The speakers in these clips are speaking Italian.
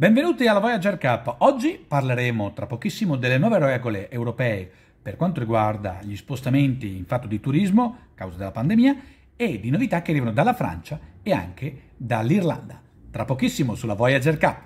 Benvenuti alla Voyager K. Oggi parleremo tra pochissimo delle nuove regole europee per quanto riguarda gli spostamenti in fatto di turismo a causa della pandemia e di novità che arrivano dalla Francia e anche dall'Irlanda. Tra pochissimo sulla Voyager K.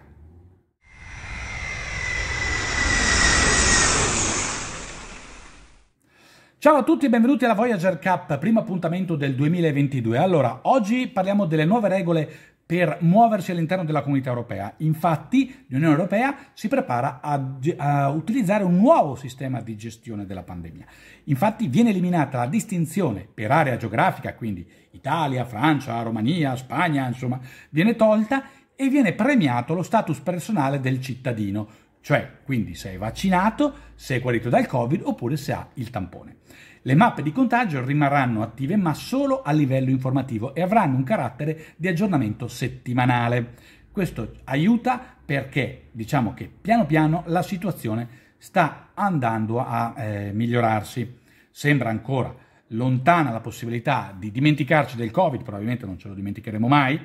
Ciao a tutti e benvenuti alla Voyager Cup, primo appuntamento del 2022. Allora, oggi parliamo delle nuove regole per muoversi all'interno della comunità europea. Infatti l'Unione Europea si prepara a, a, utilizzare un nuovo sistema di gestione della pandemia. Infatti viene eliminata la distinzione per area geografica, quindi Italia, Francia, Romania, Spagna, insomma, viene tolta e viene premiato lo status personale del cittadino, cioè quindi se è vaccinato, se è guarito dal Covid oppure se ha il tampone. Le mappe di contagio rimarranno attive ma solo a livello informativo e avranno un carattere di aggiornamento settimanale. Questo aiuta perché diciamo che piano piano la situazione sta andando a eh, migliorarsi. Sembra ancora lontana la possibilità di dimenticarci del Covid, probabilmente non ce lo dimenticheremo mai,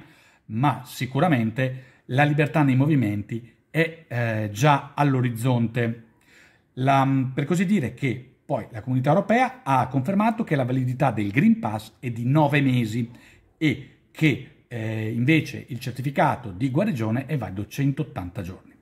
ma sicuramente la libertà nei movimenti è eh, già all'orizzonte. La, mm, per così dire che poi la comunità europea ha confermato che la validità del Green Pass è di nove mesi e che eh, invece il certificato di guarigione è valido 180 giorni.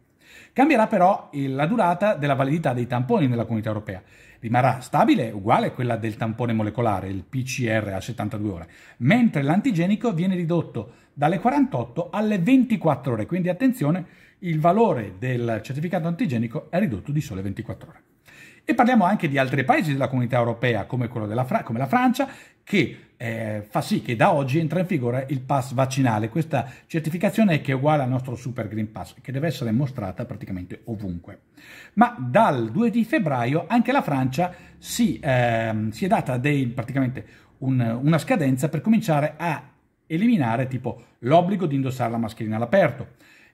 Cambierà però la durata della validità dei tamponi nella comunità europea. Rimarrà stabile, uguale a quella del tampone molecolare, il PCR a 72 ore, mentre l'antigenico viene ridotto dalle 48 alle 24 ore. Quindi attenzione, il valore del certificato antigenico è ridotto di sole 24 ore. E parliamo anche di altri paesi della comunità europea, come quello della Fra- come la Francia, che eh, fa sì che da oggi entra in vigore il pass vaccinale, questa certificazione che è uguale al nostro Super Green Pass, che deve essere mostrata praticamente ovunque. Ma dal 2 di febbraio anche la Francia si, eh, si è data dei, praticamente un, una scadenza per cominciare a eliminare tipo l'obbligo di indossare la mascherina all'aperto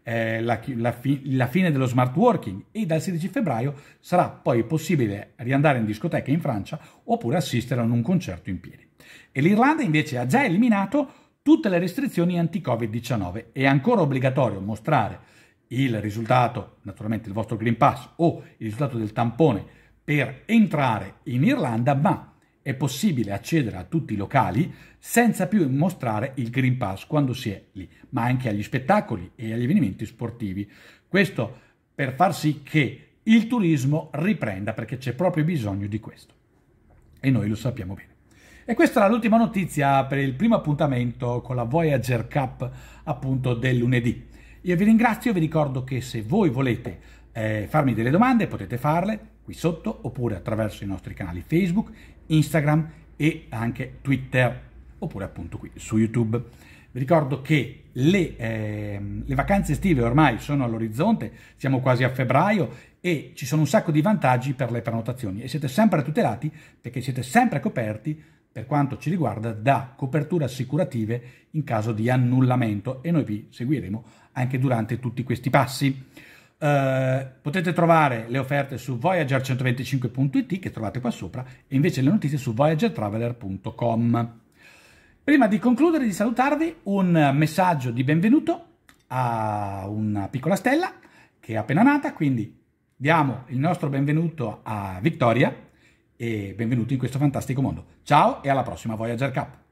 eh, la, la, fi, la, fine dello smart working e dal 16 febbraio sarà poi possibile riandare in discoteca in Francia oppure assistere a un concerto in piedi. E l'Irlanda invece ha già eliminato tutte le restrizioni anti-Covid-19. È ancora obbligatorio mostrare il risultato, naturalmente il vostro Green Pass o il risultato del tampone per entrare in Irlanda, ma è possibile accedere a tutti i locali senza più mostrare il Green Pass quando si è lì, ma anche agli spettacoli e agli avvenimenti sportivi. Questo per far sì che il turismo riprenda perché c'è proprio bisogno di questo. E noi lo sappiamo bene. E questa era l'ultima notizia per il primo appuntamento con la Voyager Cup appunto del lunedì. Io vi ringrazio, vi ricordo che se voi volete eh, farmi delle domande potete farle qui sotto oppure attraverso i nostri canali Facebook, Instagram e anche Twitter, oppure appunto qui su YouTube. Vi ricordo che le, eh, le vacanze estive ormai sono all'orizzonte, siamo quasi a febbraio e ci sono un sacco di vantaggi per le prenotazioni e siete sempre tutelati perché siete sempre coperti per quanto ci riguarda da coperture assicurative in caso di annullamento e noi vi seguiremo anche durante tutti questi passi. Eh, potete trovare le offerte su voyager125.it che trovate qua sopra e invece le notizie su voyagertraveler.com. Prima di concludere, di salutarvi, un messaggio di benvenuto a una piccola stella che è appena nata, quindi diamo il nostro benvenuto a Vittoria e benvenuti in questo fantastico mondo. Ciao e alla prossima Voyager Cup!